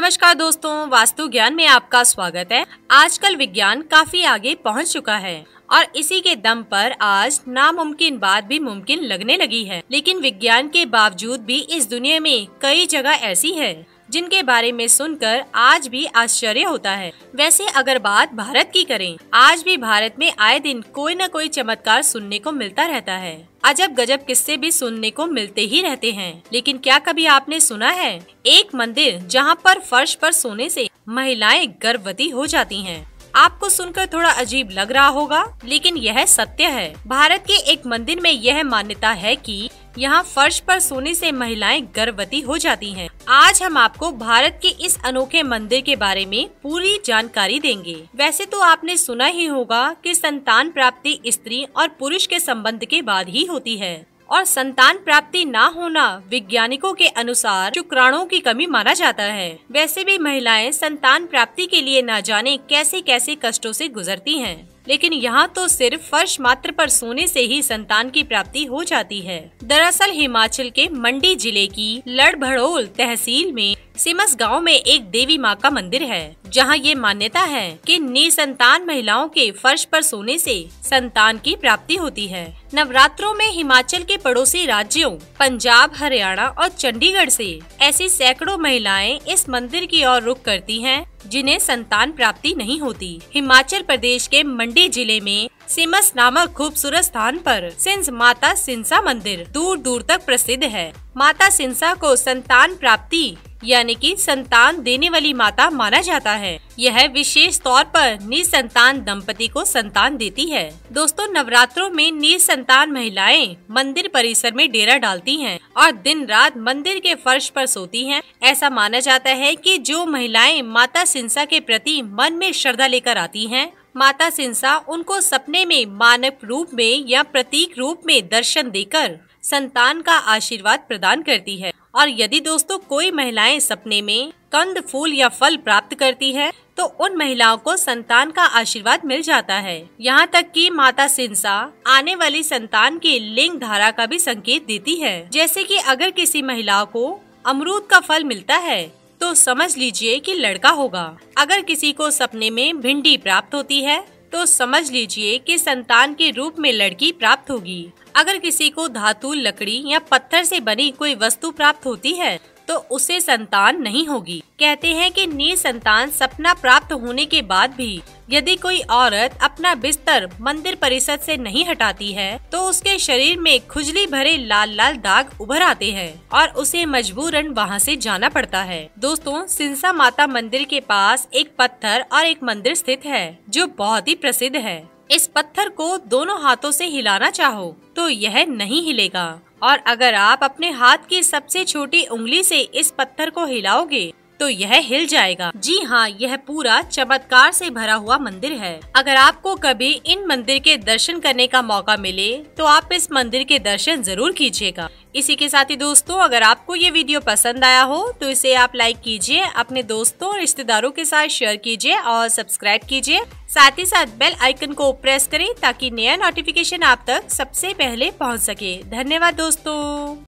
नमस्कार दोस्तों वास्तु ज्ञान में आपका स्वागत है आजकल विज्ञान काफी आगे पहुंच चुका है और इसी के दम पर आज नामुमकिन बात भी मुमकिन लगने लगी है लेकिन विज्ञान के बावजूद भी इस दुनिया में कई जगह ऐसी है जिनके बारे में सुनकर आज भी आश्चर्य होता है वैसे अगर बात भारत की करें आज भी भारत में आए दिन कोई न कोई चमत्कार सुनने को मिलता रहता है अजब गजब किस्से भी सुनने को मिलते ही रहते हैं लेकिन क्या कभी आपने सुना है एक मंदिर जहाँ पर फर्श पर सोने से महिलाएं गर्भवती हो जाती हैं। आपको सुनकर थोड़ा अजीब लग रहा होगा लेकिन यह सत्य है भारत के एक मंदिर में यह मान्यता है कि यहाँ फर्श पर सोने से महिलाएं गर्भवती हो जाती हैं। आज हम आपको भारत के इस अनोखे मंदिर के बारे में पूरी जानकारी देंगे वैसे तो आपने सुना ही होगा कि संतान प्राप्ति स्त्री और पुरुष के संबंध के बाद ही होती है और संतान प्राप्ति ना होना वैज्ञानिकों के अनुसार शुक्राणुओं की कमी माना जाता है वैसे भी महिलाएं संतान प्राप्ति के लिए न जाने कैसे कैसे कष्टों से गुजरती हैं। लेकिन यहाँ तो सिर्फ फर्श मात्र पर सोने से ही संतान की प्राप्ति हो जाती है दरअसल हिमाचल के मंडी जिले की लड़भड़ोल तहसील में सिमस गांव में एक देवी माँ का मंदिर है जहां ये मान्यता है कि निसंतान महिलाओं के फर्श पर सोने से संतान की प्राप्ति होती है नवरात्रों में हिमाचल के पड़ोसी राज्यों पंजाब हरियाणा और चंडीगढ़ से ऐसी सैकड़ों महिलाएं इस मंदिर की ओर रुख करती हैं जिन्हें संतान प्राप्ति नहीं होती हिमाचल प्रदेश के मंडी जिले में सिमस नामक खूबसूरत स्थान पर सिंस माता सिंसा मंदिर दूर दूर तक प्रसिद्ध है माता सिंसा को संतान प्राप्ति यानी कि संतान देने वाली माता माना जाता है यह विशेष तौर पर निसंतान दंपति को संतान देती है दोस्तों नवरात्रों में निसंतान महिलाएं मंदिर परिसर में डेरा डालती हैं और दिन रात मंदिर के फर्श पर सोती हैं। ऐसा माना जाता है कि जो महिलाएं माता सिंसा के प्रति मन में श्रद्धा लेकर आती है माता सिंसा उनको सपने में मानव रूप में या प्रतीक रूप में दर्शन देकर संतान का आशीर्वाद प्रदान करती है और यदि दोस्तों कोई महिलाएं सपने में कंद फूल या फल प्राप्त करती है तो उन महिलाओं को संतान का आशीर्वाद मिल जाता है यहाँ तक कि माता सिंसा आने वाली संतान की लिंग धारा का भी संकेत देती है जैसे कि अगर किसी महिला को अमरूद का फल मिलता है तो समझ लीजिए कि लड़का होगा अगर किसी को सपने में भिंडी प्राप्त होती है तो समझ लीजिए कि संतान के रूप में लड़की प्राप्त होगी अगर किसी को धातु लकड़ी या पत्थर से बनी कोई वस्तु प्राप्त होती है तो उसे संतान नहीं होगी कहते हैं कि नी संतान सपना प्राप्त होने के बाद भी यदि कोई औरत अपना बिस्तर मंदिर परिसर से नहीं हटाती है तो उसके शरीर में खुजली भरे लाल लाल दाग उभर आते हैं और उसे मजबूरन वहाँ से जाना पड़ता है दोस्तों सिंसा माता मंदिर के पास एक पत्थर और एक मंदिर स्थित है जो बहुत ही प्रसिद्ध है इस पत्थर को दोनों हाथों से हिलाना चाहो तो यह नहीं हिलेगा और अगर आप अपने हाथ की सबसे छोटी उंगली से इस पत्थर को हिलाओगे तो यह हिल जाएगा जी हाँ यह पूरा चमत्कार से भरा हुआ मंदिर है अगर आपको कभी इन मंदिर के दर्शन करने का मौका मिले तो आप इस मंदिर के दर्शन जरूर कीजिएगा इसी के साथ ही दोस्तों अगर आपको ये वीडियो पसंद आया हो तो इसे आप लाइक कीजिए अपने दोस्तों और रिश्तेदारों के साथ शेयर कीजिए और सब्सक्राइब कीजिए साथ ही साथ बेल आइकन को प्रेस करें ताकि नया नोटिफिकेशन आप तक सबसे पहले पहुंच सके धन्यवाद दोस्तों